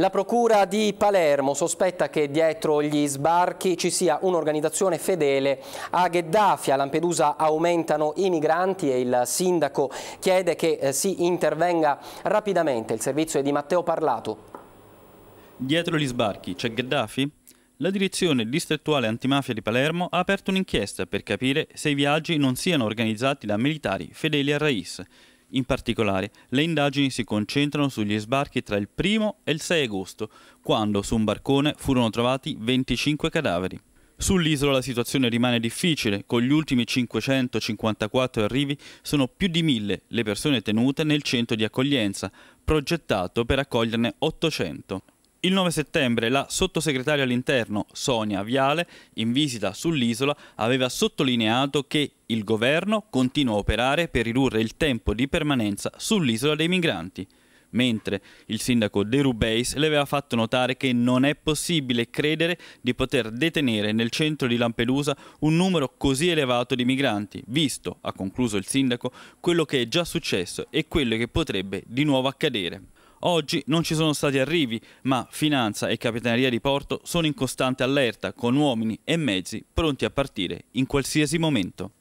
La Procura di Palermo sospetta che dietro gli sbarchi ci sia un'organizzazione fedele a Gheddafi. A Lampedusa aumentano i migranti e il sindaco chiede che eh, si intervenga rapidamente. Il servizio è di Matteo Parlato. Dietro gli sbarchi c'è Gheddafi? La direzione distrettuale antimafia di Palermo ha aperto un'inchiesta per capire se i viaggi non siano organizzati da militari fedeli a Raiz. In particolare, le indagini si concentrano sugli sbarchi tra il 1 e il 6 agosto, quando su un barcone furono trovati 25 cadaveri. Sull'isola la situazione rimane difficile, con gli ultimi 554 arrivi sono più di 1000 le persone tenute nel centro di accoglienza, progettato per accoglierne 800. Il 9 settembre la sottosegretaria all'interno Sonia Viale, in visita sull'isola, aveva sottolineato che il governo continua a operare per ridurre il tempo di permanenza sull'isola dei migranti, mentre il sindaco De Rubeis le aveva fatto notare che non è possibile credere di poter detenere nel centro di Lampedusa un numero così elevato di migranti, visto, ha concluso il sindaco, quello che è già successo e quello che potrebbe di nuovo accadere. Oggi non ci sono stati arrivi, ma Finanza e Capitaneria di Porto sono in costante allerta, con uomini e mezzi pronti a partire in qualsiasi momento.